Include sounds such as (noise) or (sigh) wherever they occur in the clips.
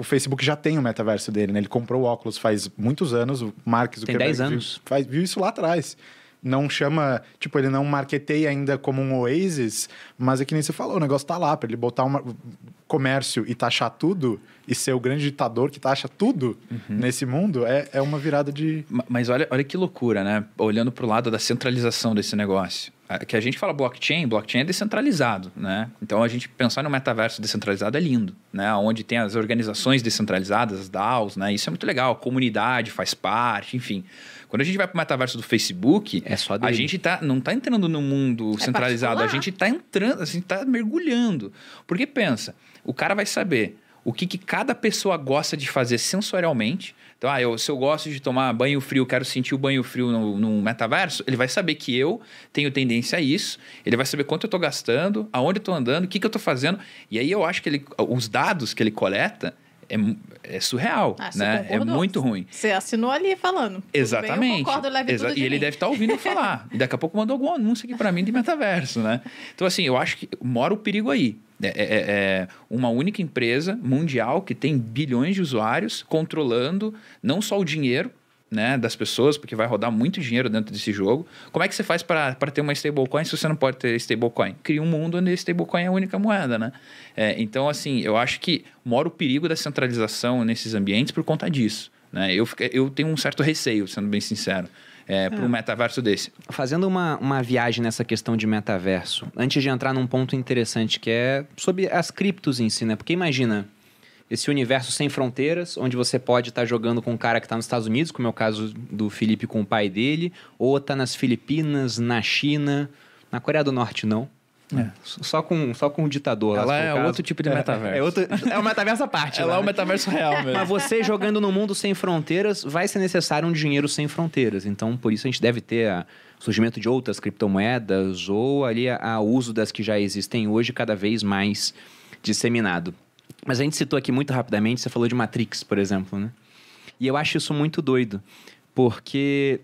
o Facebook já tem o metaverso dele, né? Ele comprou o óculos faz muitos anos, o Mark Zuckerberg tem 10 anos. Viu, faz, viu isso lá atrás não chama, tipo, ele não marqueteia ainda como um Oasis, mas é que nem você falou, o negócio tá lá, para ele botar um comércio e taxar tudo, e ser o grande ditador que taxa tudo uhum. nesse mundo, é, é uma virada de. Mas olha, olha que loucura, né? Olhando pro lado da centralização desse negócio. É, que a gente fala blockchain, blockchain é descentralizado, né? Então a gente pensar no metaverso descentralizado é lindo, né? Onde tem as organizações descentralizadas, as DAOs, né? Isso é muito legal, a comunidade faz parte, enfim. Quando a gente vai para o metaverso do Facebook, é só dele. a gente tá, não está entrando no mundo é centralizado, particular. a gente está entrando, a gente está mergulhando. Porque pensa, o cara vai saber o que, que cada pessoa gosta de fazer sensorialmente. Então, ah, eu, se eu gosto de tomar banho frio, quero sentir o banho frio no, no, metaverso, ele vai saber que eu tenho tendência a isso, ele vai saber quanto eu estou gastando, aonde eu estou andando, o que, que eu estou fazendo. E aí eu acho que ele, os dados que ele coleta, é, é surreal, ah, né? É muito ruim. Você assinou ali falando. Exatamente. Bem, concordo, leve Exa e ele deve estar tá ouvindo (laughs) falar. E daqui a pouco mandou algum anúncio aqui para mim de metaverso, né? Então, assim, eu acho que mora o perigo aí. É, é, é, é, uma única empresa mundial que tem bilhões de usuários controlando não só o dinheiro, né, das pessoas, porque vai rodar muito dinheiro dentro desse jogo. Como é que você faz para ter uma stablecoin se você não pode ter stablecoin? Cria um mundo onde stablecoin é a única moeda, né? É, então, assim, eu acho que mora o perigo da centralização nesses ambientes por conta disso. Né? Eu, eu tenho um certo receio, sendo bem sincero. É, é. para um metaverso desse. Fazendo uma, uma viagem nessa questão de metaverso, antes de entrar num ponto interessante que é sobre as criptos em si, né? Porque imagina, esse universo sem fronteiras, onde você pode estar tá jogando com um cara que está nos Estados Unidos, como é o caso do Felipe com o pai dele, ou tá nas Filipinas, na China, na Coreia do Norte não. É. Só com só com o ditador. Ela é caso. outro tipo de é, é metaverso. É, é, outro, é o metaverso à parte. Ela lá, é né? o metaverso real mesmo. Mas você jogando no mundo sem fronteiras, vai ser necessário um dinheiro sem fronteiras. Então, por isso a gente deve ter o surgimento de outras criptomoedas ou ali o a uso das que já existem hoje cada vez mais disseminado. Mas a gente citou aqui muito rapidamente, você falou de Matrix, por exemplo, né? E eu acho isso muito doido, porque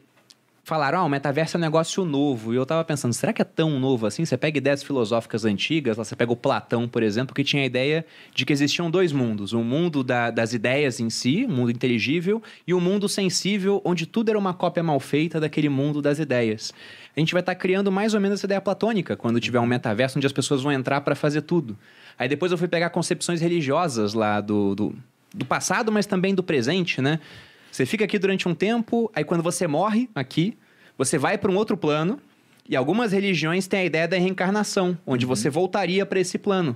falaram, ah, o metaverso é um negócio novo. E eu tava pensando, será que é tão novo assim? Você pega ideias filosóficas antigas, lá você pega o Platão, por exemplo, que tinha a ideia de que existiam dois mundos. Um mundo da, das ideias em si, um mundo inteligível, e um mundo sensível, onde tudo era uma cópia mal feita daquele mundo das ideias. A gente vai estar tá criando mais ou menos essa ideia platônica quando tiver um metaverso onde as pessoas vão entrar para fazer tudo. Aí depois eu fui pegar concepções religiosas lá do, do, do passado, mas também do presente, né? Você fica aqui durante um tempo, aí quando você morre aqui, você vai para um outro plano. E algumas religiões têm a ideia da reencarnação, onde uhum. você voltaria para esse plano.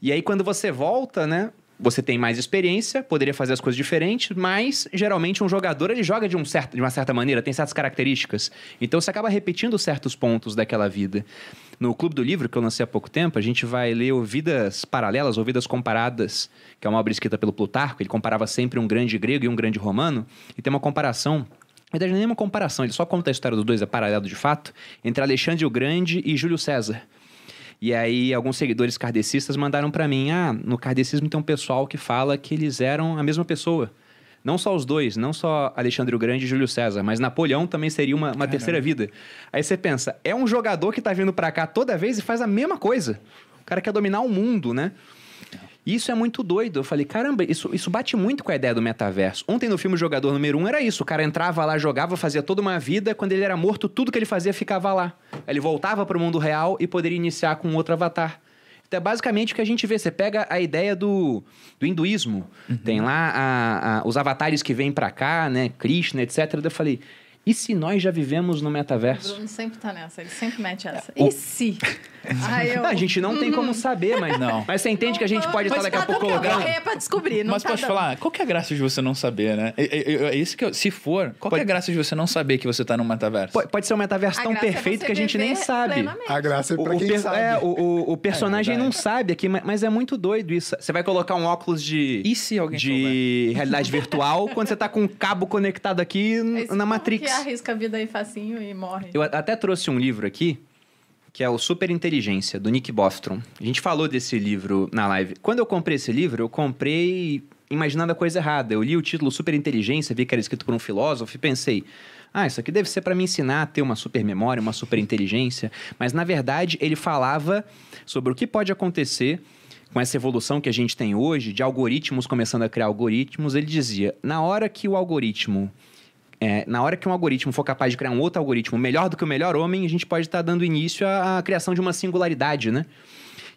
E aí quando você volta, né? você tem mais experiência, poderia fazer as coisas diferentes, mas geralmente um jogador ele joga de, um certo, de uma certa maneira, tem certas características. Então você acaba repetindo certos pontos daquela vida. No Clube do Livro, que eu lancei há pouco tempo, a gente vai ler o Vidas Paralelas ouvidas Vidas Comparadas, que é uma obra escrita pelo Plutarco. Ele comparava sempre um grande grego e um grande romano, e tem uma comparação na verdade, não é nenhuma comparação, ele só conta a história dos dois, é paralelo de fato, entre Alexandre o Grande e Júlio César. E aí alguns seguidores kardecistas mandaram para mim, ah, no kardecismo tem um pessoal que fala que eles eram a mesma pessoa. Não só os dois, não só Alexandre o Grande e Júlio César, mas Napoleão também seria uma, uma terceira vida. Aí você pensa, é um jogador que tá vindo para cá toda vez e faz a mesma coisa. O cara quer dominar o mundo, né? E isso é muito doido. Eu falei, caramba, isso, isso bate muito com a ideia do metaverso. Ontem no filme Jogador Número 1 um, era isso. O cara entrava lá, jogava, fazia toda uma vida. Quando ele era morto, tudo que ele fazia ficava lá. Ele voltava para o mundo real e poderia iniciar com outro avatar. Então é basicamente o que a gente vê. Você pega a ideia do, do hinduísmo. Uhum. Tem lá a, a, os avatares que vêm para cá, né? Krishna, etc. Eu falei, e se nós já vivemos no metaverso? O Bruno sempre tá nessa, ele sempre mete essa. O... E se? Ai, ah, eu... A gente não tem como hum. saber, mas não. Mas você entende que a gente pode estar daqui a tá pouco colocando. É pra descobrir, não Mas tá pode dando. falar, qual que é a graça de você não saber, né? É, é, é, é isso que eu, se for, qual pode... que é a graça de você não saber que você tá num metaverso? Pode, pode ser um metaverso tão perfeito é que a gente nem sabe. Plenamente. A graça é pra o, quem sabe. É, o, o personagem é não sabe aqui, mas é muito doido isso. Você vai colocar um óculos de e se alguém de souber? realidade virtual (laughs) quando você tá com um cabo conectado aqui Esse na Matrix. Que arrisca a vida aí facinho e morre. Eu até trouxe um livro aqui que é o Superinteligência, do Nick Bostrom. A gente falou desse livro na live. Quando eu comprei esse livro, eu comprei imaginando a coisa errada. Eu li o título Superinteligência, vi que era escrito por um filósofo e pensei, ah, isso aqui deve ser para me ensinar a ter uma super memória, uma super inteligência. Mas na verdade ele falava sobre o que pode acontecer com essa evolução que a gente tem hoje, de algoritmos começando a criar algoritmos. Ele dizia: na hora que o algoritmo é, na hora que um algoritmo for capaz de criar um outro algoritmo melhor do que o melhor homem, a gente pode estar tá dando início à, à criação de uma singularidade, né?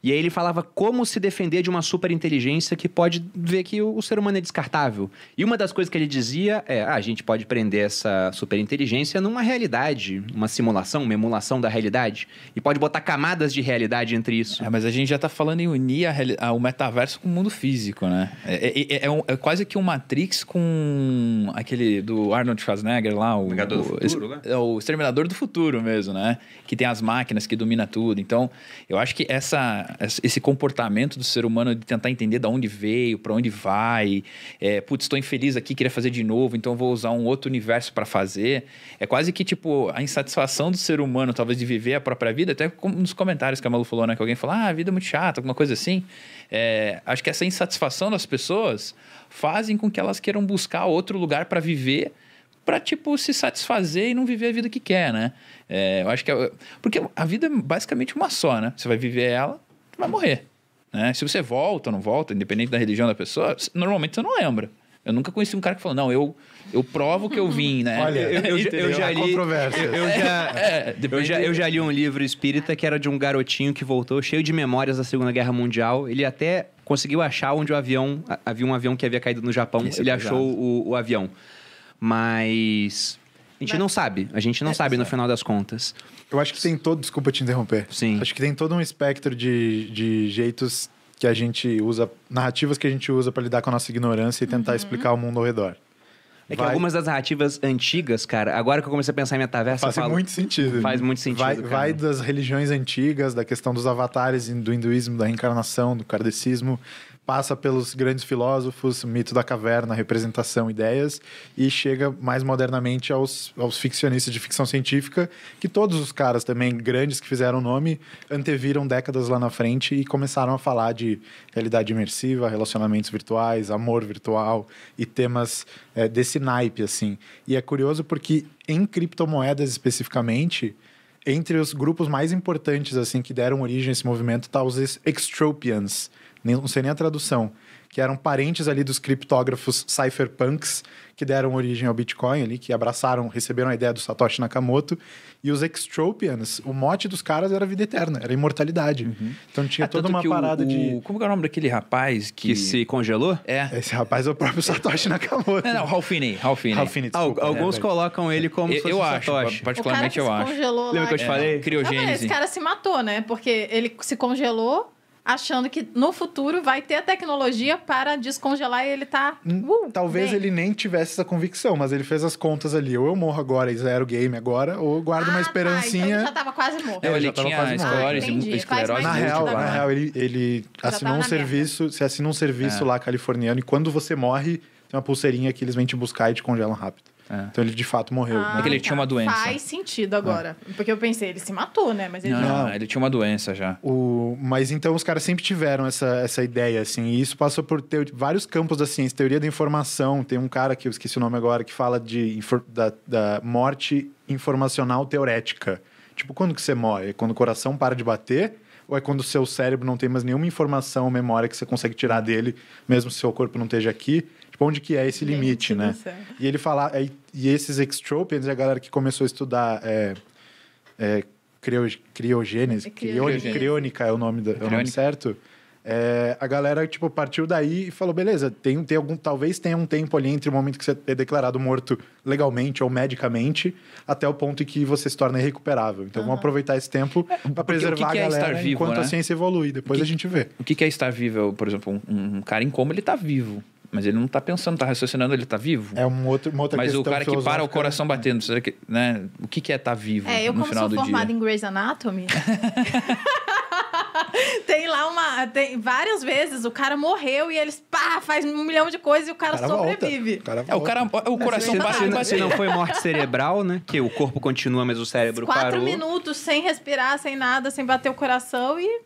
E aí ele falava como se defender de uma superinteligência que pode ver que o, ser humano é descartável. E uma das coisas que ele dizia é: ah, a gente pode prender essa superinteligência numa realidade, uma simulação, uma emulação da realidade. E pode botar camadas de realidade entre isso. É, mas a gente já tá falando em unir a, a, o metaverso com o mundo físico, né? É é, é, é, um, é, quase que um Matrix com aquele do Arnold Schwarzenegger lá, o. futuro, né? É o Exterminador do Futuro mesmo, né? Que tem as máquinas que domina tudo. Então, eu acho que essa esse comportamento do ser humano de tentar entender de onde veio, para onde vai, é, putz, estou infeliz aqui, queria fazer de novo, então vou usar um outro universo para fazer. É quase que tipo a insatisfação do ser humano, talvez de viver a própria vida, até nos comentários que a Malu falou, né, que alguém falou, ah, a vida é muito chata, alguma coisa assim. É, acho que essa insatisfação das pessoas fazem com que elas queiram buscar outro lugar para viver para tipo se satisfazer e não viver a vida que quer, né? É, eu acho que é, porque a vida é basicamente uma só, né? Você vai viver ela vai morrer. Né? Se você volta ou não volta, independente da religião da pessoa, normalmente você não lembra. Eu nunca conheci um cara que falou, não, eu, eu provo que eu vim, né? (laughs) Olha, eu, eu, eu já li. Eu, eu, já, (laughs) é, eu, já, eu já li um livro espírita que era de um garotinho que voltou cheio de memórias da Segunda Guerra Mundial. Ele até conseguiu achar onde o avião. Havia um avião que havia caído no Japão. Esse é ele é achou o, o avião. Mas a gente Mas... não sabe. A gente não é, sabe no final das contas. Eu acho que tem todo. Desculpa te interromper. Sim. Acho que tem todo um espectro de, de jeitos que a gente usa, narrativas que a gente usa para lidar com a nossa ignorância e tentar uhum. explicar o mundo ao redor. É vai... que algumas das narrativas antigas, cara, agora que eu comecei a pensar em metaverso, faz falo, muito sentido. Faz muito sentido. Vai, vai, das religiões antigas, da questão dos avatares, do hinduísmo, da reencarnação, do kardecismo, passa pelos grandes filósofos, mito da caverna, representação, ideias, e chega mais modernamente aos, aos ficcionistas de ficção científica, que todos os caras também grandes que fizeram o nome anteviram décadas lá na frente e começaram a falar de realidade imersiva, relacionamentos virtuais, amor virtual e temas é, desse desse naipe, assim. E é curioso porque em criptomoedas especificamente, entre os grupos mais importantes, assim, que deram origem a esse movimento, tá os Extropians. Não sei nem a tradução que eram parentes ali dos criptógrafos cypherpunks que deram origem ao Bitcoin ali, que abraçaram, receberam a ideia do Satoshi Nakamoto. E os Extropians, o mote dos caras era vida eterna, era imortalidade. Uhum. Então tinha ah, toda uma parada o, de. Como é o nome daquele rapaz que, que se congelou? É. Esse rapaz é o próprio Satoshi Nakamoto. É, não, Ralph Finney. Ralph Finney. Ralph Finney Al alguns é, colocam é. ele como eu, eu acho, Satoshi. Particularmente eu acho. Lembra que eu te né? falei? Criogênese. Não, esse cara se matou, né? Porque ele se congelou achando que no futuro vai ter a tecnologia para descongelar e ele tá. Hum, uh, Talvez bem. ele nem tivesse essa convicção, mas ele fez as contas ali. Ou eu morro agora e zero game agora, ou guardo ah, uma tá, esperancinha. Tá, então ele já tava quase morto. ele, ele já tinha quase esclerose, ah, na real, na real, ele, ele assinou um serviço, se você assina um serviço é. lá californiano e quando você morre, tem uma pulseirinha que eles vêm te buscar e te congelam rápido. É. Então ele de fato morreu. Ah, né? É que ele tinha uma tá. doença. Faz sentido agora. É. Porque eu pensei, ele se matou, né? Mas ele não, não. não ele tinha uma doença já. O... Mas então os caras sempre tiveram essa, essa ideia, assim. E isso passou por ter vários campos da ciência. Teoria da informação. Tem um cara que eu esqueci o nome agora que fala de infor... da, da morte informacional teorética. Tipo, quando que você morre? É quando o coração para de bater? Ou é quando o seu cérebro não tem mais nenhuma informação, memória que você consegue tirar dele, mesmo se o seu corpo não esteja aqui? Tipo, onde que é esse limite, Gente, né? E ele fala, e, é, e esses extropians, é a galera que começou a estudar é, é, crio, criogênese, é criogênese. criônica é o nome, do, é o nome certo. É, a galera, tipo, partiu daí e falou, beleza, tem, tem algum, talvez tenha um tempo ali entre o momento que você é declarado morto legalmente ou medicamente até o ponto em que você se torna irrecuperável. Então, uhum. vamos aproveitar esse tempo para preservar que que é a galera vivo, enquanto né? a ciência evolui. Depois que, a gente vê. O que é estar vivo? Por exemplo, um, um cara em coma, ele está vivo. Mas ele não está pensando, está raciocinando, ele está vivo. É um outro, uma outra Mas questão o cara que para o né? coração é. batendo, será que, né? o que, que é estar tá vivo é, eu, no final do dia? eu como sou formada em Grey's Anatomy... (laughs) tem lá uma. Tem várias vezes o cara morreu e eles pá, faz um milhão de coisas e o cara, cara sobrevive. O cara é, o cara o coração batendo. Se não foi morte cerebral, né? Que o corpo continua, mas o cérebro Quatro parou. Quatro minutos sem respirar, sem nada, sem bater o coração e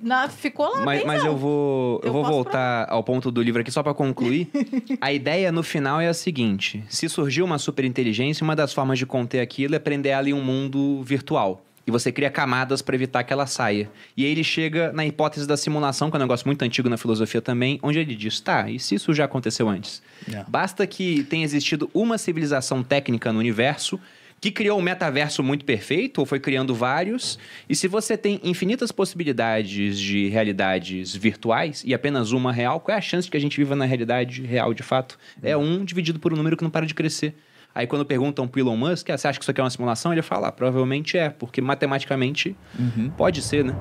na, ficou lá mas, mas eu vou eu, eu vou voltar pra... ao ponto do livro aqui só para concluir (laughs) a ideia no final é a seguinte se surgiu uma superinteligência uma das formas de conter aquilo é prender ela em um mundo virtual e você cria camadas para evitar que ela saia. E aí ele chega na hipótese da simulação, que é um negócio muito antigo na filosofia também, onde ele diz: tá, e se isso já aconteceu antes? Yeah. É. Basta que tenha existido uma civilização técnica no universo que criou um metaverso muito perfeito, ou foi criando vários. E se você tem infinitas possibilidades de realidades virtuais e apenas uma real, qual é a chance de que a gente viva na realidade real de fato? É um dividido por um número que não para de crescer. Aí quando perguntam pro Elon Musk, ah, você acha que isso aqui é uma simulação? Ele fala, ah, provavelmente é, porque matematicamente uhum. pode ser, né?